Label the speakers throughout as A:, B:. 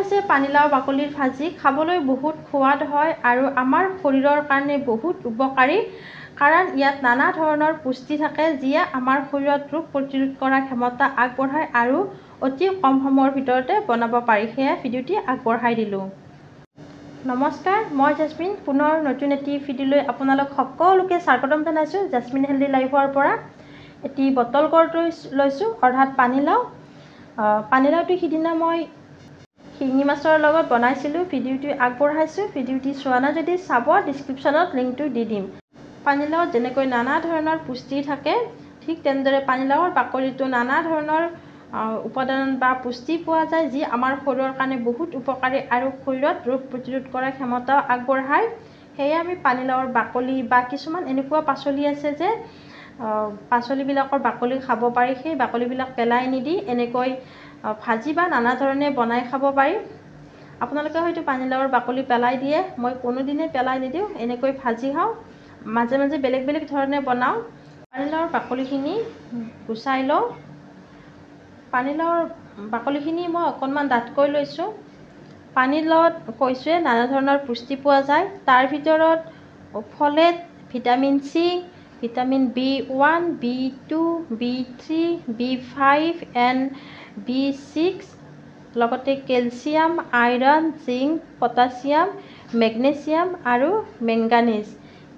A: হৈছে পানীলাও বাকলিৰ ভাজি খাবলৈ বহুত সোৱাদ হয় আৰু আমাৰ শৰীৰৰ কাৰণে বহুত উপকাৰী কাৰণ ইয়াত নানা ধৰণৰ পুষ্টি থাকে যিয়ে আমাৰ শৰীৰত ৰোগ প্ৰতিৰোধ কৰাৰ ক্ষমতা আগবঢ়ায় আৰু অতি কম সময়ৰ ভিতৰতে বনাব পাৰি সেয়া ভিডিঅ'টি আগবঢ়াই দিলোঁ নমস্কাৰ মই জেচমিন পুনৰ নতুন এটি ভিডিঅ'লৈ আপোনালোক সকলোকে স্বাগতম জনাইছোঁ জেচমিন হেল্ডি লাইফৰ পৰা এটি বটল গড় লৈছোঁ অৰ্থাৎ পানীলাও পানীলাওটো সিদিনা মই শিঙি মাছৰ লগত বনাইছিলোঁ ভিডিঅ'টো আগবঢ়াইছোঁ ভিডিঅ'টি চোৱা নাই যদি চাব ডিছক্ৰিপশ্যনত লিংকটো দি দিম পানীলাও যেনেকৈ নানা ধৰণৰ পুষ্টি থাকে ঠিক তেনেদৰে পানীলাওৰ বাকলিটো নানা ধৰণৰ উপাদান বা পুষ্টি পোৱা যায় যি আমাৰ শৰীৰৰ কাৰণে বহুত উপকাৰী আৰু শৰীৰত ৰোগ প্ৰতিৰোধ কৰাৰ ক্ষমতাও আগবঢ়ায় সেয়ে আমি পানীলাওৰ বাকলি বা কিছুমান এনেকুৱা পাচলি আছে যে পাচলিবিলাকৰ বাকলি খাব পাৰি সেই বাকলিবিলাক পেলাই নিদি এনেকৈ ভাজি বা নানা ধৰণে বনাই খাব পাৰি আপোনালোকে হয়তো পানীলাওৰ বাকলি পেলাই দিয়ে মই কোনোদিনে পেলাই নিদিওঁ এনেকৈ ভাজি খাওঁ মাজে মাজে বেলেগ বেলেগ ধৰণে বনাওঁ পানীলাওৰ বাকলিখিনি গুচাই লওঁ পানীলাওৰ বাকলিখিনি মই অকণমান ডাঠকৈ লৈছোঁ পানীলাওত কৈছোঁৱে নানা ধৰণৰ পুষ্টি পোৱা যায় তাৰ ভিতৰত folate vitamin C vitamin B one B two B three B five and B six লগতে calcium iron zinc potassium magnesium আৰু মেংগানিজ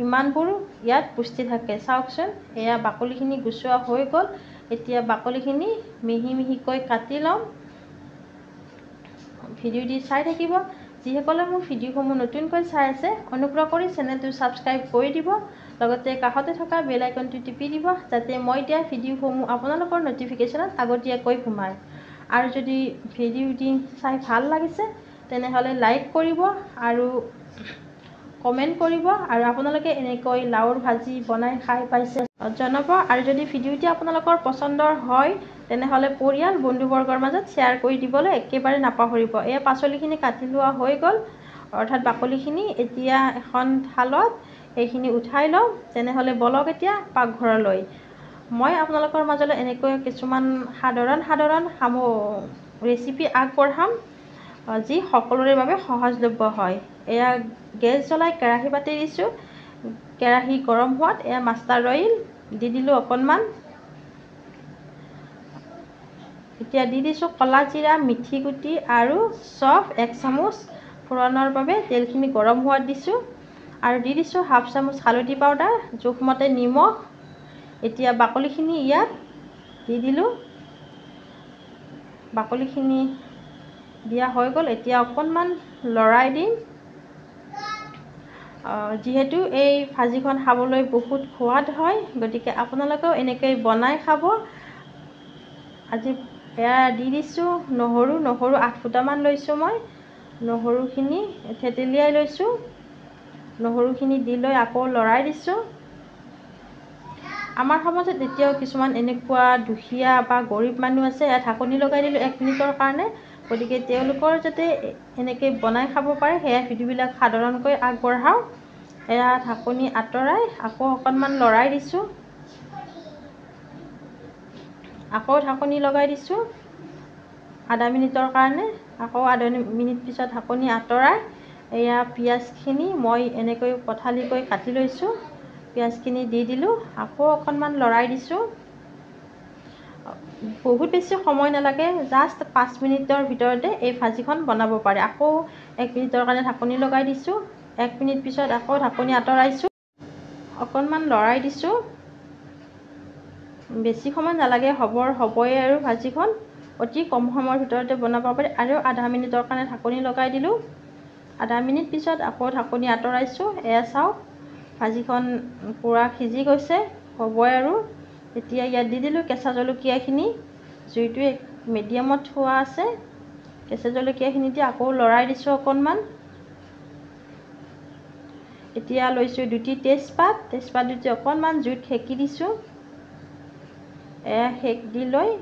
A: ইমানবোৰ ইয়াত পুষ্টি থাকে চাওকচোন এয়া বাকলিখিনি গুচোৱা হৈ গ'ল এতিয়া বাকলিখিনি মিহি মিহিকৈ কাটি ল'ম ভিডিঅ' দি চাই থাকিব যিসকলে মোৰ ভিডিঅ'সমূহ নতুনকৈ চাই আছে অনুগ্ৰহ কৰি চেনেলটো ছাবস্ক্ৰাইব কৰি দিব লগতে কাষতে থকা বেল টিপি দিব যাতে মই দিয়া ভিডিঅ'সমূহ আপোনালোকৰ ন'টিফিকেশ্যনত আগতীয়াকৈ সোমায় আৰু যদি ভিডিঅ'টি চাই ভাল লাগিছে তেনেহ'লে লাইক কৰিব আৰু কমেণ্ট কৰিব আৰু আপোনালোকে এনেকৈ লাওৰ ভাজি বনাই খাই পাইছে জনাব আৰু যদি ভিডিঅ'টি আপোনালোকৰ পচন্দৰ হয় তেনেহ'লে পৰিয়াল বন্ধুবৰ্গৰ মাজত শ্বেয়াৰ কৰি দিবলৈ একেবাৰে নাপাহৰিব এই পাচলিখিনি কাটি লোৱা হৈ গ'ল অৰ্থাৎ বাকলিখিনি এতিয়া এখন থালত সেইখিনি উঠাই লওঁ তেনেহ'লে বলক এতিয়া পাকঘৰলৈ মই আপোনালোকৰ মাজলৈ এনেকৈ কিছুমান সাধাৰণ সাধাৰণ সাম ৰেচিপি আগবঢ়াম যি সকলোৰে বাবে সহজলভ্য হয় এয়া গেছ জ্বলাই কেৰাহী পাতি দিছোঁ কেৰাহী গৰম হোৱাত এয়া মাষ্টাৰ অইল দি দিলোঁ অকণমান এতিয়া দি দিছোঁ কলা জিৰা মিঠিগুটি আৰু চফ এক চামুচ ফুৰণৰ বাবে তেলখিনি গৰম হোৱাত দিছোঁ আৰু দি দিছোঁ হাফ চামুচ হালধি পাউদাৰ জোখমতে নিমখ এতিয়া বাকলিখিনি ইয়াত দি দিলোঁ বাকলিখিনি দিয়া হৈ গ'ল এতিয়া অকণমান লৰাই দিম যিহেতু এই ভাজিখন খাবলৈ বহুত সোৱাদ হয় গতিকে আপোনালোকেও এনেকৈ বনাই খাব আজি এয়া দি দিছোঁ নহৰু নহৰু আঠ ফুটামান লৈছোঁ মই নহৰুখিনি থেতেলিয়াই লৈছোঁ নহৰুখিনি দি লৈ আকৌ লৰাই দিছোঁ আমাৰ সমাজত এতিয়াও কিছুমান এনেকুৱা দুখীয়া বা গৰীব মানুহ আছে ঢাকনি লগাই দিলোঁ এক মিনিটৰ কাৰণে গতিকে তেওঁলোকৰ যাতে এনেকৈ বনাই খাব পাৰে সেয়া সেইবিলাক সাধাৰণকৈ আগবঢ়াওঁ এয়া ঢাকনি আঁতৰাই আকৌ অকণমান লৰাই দিছোঁ আকৌ ঢাকনি লগাই দিছোঁ আধা মিনিটৰ কাৰণে আকৌ আধা মিনিট পিছত ঢাকনি আঁতৰাই এয়া পিঁয়াজখিনি মই এনেকৈ পথালিকৈ কাটি লৈছোঁ পিঁয়াজখিনি দি দিলোঁ আকৌ অকণমান লৰাই দিছোঁ বহুত বেছি সময় নালাগে জাষ্ট পাঁচ মিনিটৰ ভিতৰতে এই ভাজিখন বনাব পাৰে আকৌ এক মিনিটৰ কাৰণে ঢাকনি লগাই দিছোঁ এক মিনিট পিছত আকৌ ঢাকনি আঁতৰাইছোঁ অকণমান লৰাই দিছোঁ বেছি সময় নালাগে হ'বৰ হ'বই আৰু ভাজিখন অতি কম সময়ৰ ভিতৰতে বনাব পাৰি আৰু আধা মিনিটৰ কাৰণে ঢাকনি লগাই দিলোঁ আধা মিনিট পিছত আকৌ ঢাকনি আঁতৰাইছোঁ এয়া চাওক ভাজিখন পূৰা সিজি গৈছে হ'বই আৰু এতিয়া ইয়াত দি দিলোঁ কেঁচা জলকীয়াখিনি জুইটো মিডিয়ামত থোৱা আছে কেঁচা জলকীয়াখিনি দি আকৌ লৰাই দিছোঁ অকণমান এতিয়া লৈছোঁ দুটি তেজপাত তেজপাত দুটি অকণমান জুইত সেকি দিছোঁ এয়া সেক দি লৈ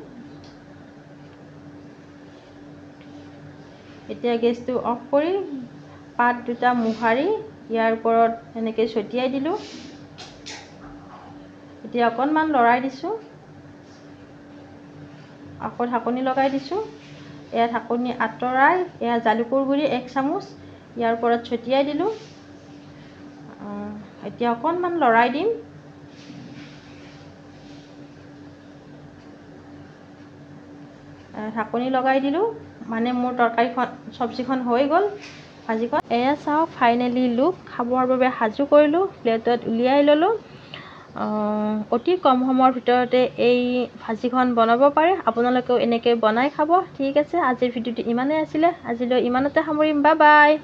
A: এতিয়া গেছটো অফ কৰি পাত দুটা মোহাৰি ইয়াৰ ওপৰত এনেকৈ ছটিয়াই দিলোঁ এতিয়া অকণমান লৰাই দিছোঁ আকৌ ঢাকনি লগাই দিছোঁ এয়া ঢাকনি আঁতৰাই এয়া জালুকৰ গুড়ি এক চামুচ ইয়াৰ ওপৰত ছটিয়াই দিলোঁ এতিয়া অকণমান লৰাই দিম ঢাকনি লগাই দিলোঁ মানে মোৰ তৰকাৰীখন চব্জিখন হৈ গ'ল ভাজিখন এয়া চাওক ফাইনেলি লুক খাবৰ বাবে সাজু কৰিলোঁ প্লেটত উলিয়াই ল'লোঁ অতি কম সময়ৰ ভিতৰতে এই ভাজিখন বনাব পাৰে আপোনালোকেও এনেকৈ বনাই খাব ঠিক আছে আজিৰ ভিডিঅ'টো ইমানেই আছিলে আজিলৈ ইমানতে সামৰিম বা বাই